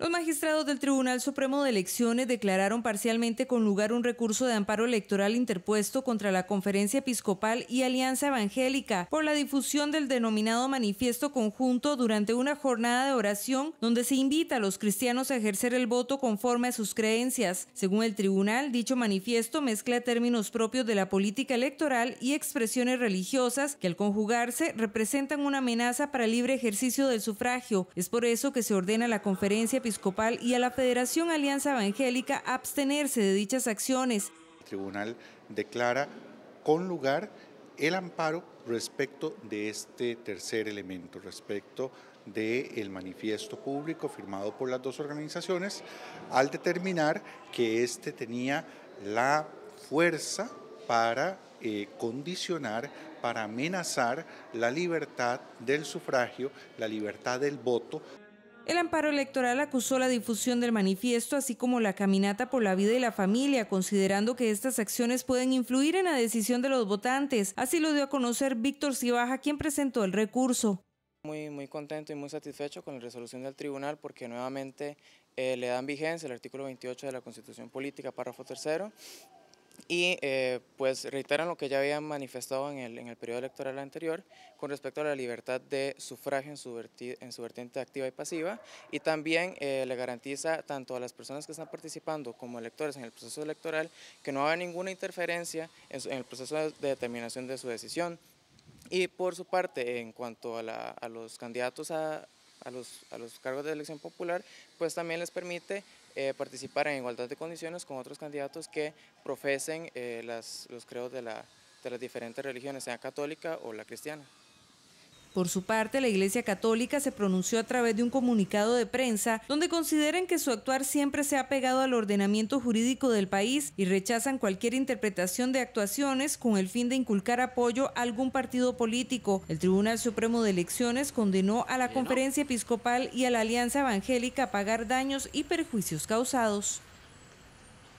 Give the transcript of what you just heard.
Los magistrados del Tribunal Supremo de Elecciones declararon parcialmente con lugar un recurso de amparo electoral interpuesto contra la Conferencia Episcopal y Alianza Evangélica por la difusión del denominado manifiesto conjunto durante una jornada de oración donde se invita a los cristianos a ejercer el voto conforme a sus creencias. Según el tribunal, dicho manifiesto mezcla términos propios de la política electoral y expresiones religiosas que al conjugarse representan una amenaza para el libre ejercicio del sufragio. Es por eso que se ordena la Conferencia Episcopal y a la Federación Alianza Evangélica abstenerse de dichas acciones. El tribunal declara con lugar el amparo respecto de este tercer elemento, respecto del el manifiesto público firmado por las dos organizaciones, al determinar que éste tenía la fuerza para eh, condicionar, para amenazar la libertad del sufragio, la libertad del voto. El amparo electoral acusó la difusión del manifiesto, así como la caminata por la vida y la familia, considerando que estas acciones pueden influir en la decisión de los votantes. Así lo dio a conocer Víctor Cibaja, quien presentó el recurso. Muy, muy contento y muy satisfecho con la resolución del tribunal porque nuevamente eh, le dan vigencia el artículo 28 de la Constitución Política, párrafo tercero, y eh, pues reiteran lo que ya habían manifestado en el, en el, periodo electoral anterior con respecto a la libertad de sufragio en su, en vertiente activa y pasiva y también eh, le garantiza tanto a las personas que están participando como electores en el proceso electoral que no haga ninguna interferencia en, el proceso de determinación de su decisión, y por su parte, en cuanto a, a los candidatos a, a los, a los cargos de elección popular, pues también les permite eh, participar en igualdad de condiciones con otros candidatos que profesen eh, las, los creos de, de las diferentes religiones, sea católica o la cristiana. Por su parte, la Iglesia Católica se pronunció a través de un comunicado de prensa donde consideran que su actuar siempre se ha pegado al ordenamiento jurídico del país y rechazan cualquier interpretación de actuaciones con el fin de inculcar apoyo a algún partido político. El Tribunal Supremo de Elecciones condenó a la Conferencia Episcopal y a la Alianza Evangélica a pagar daños y perjuicios causados.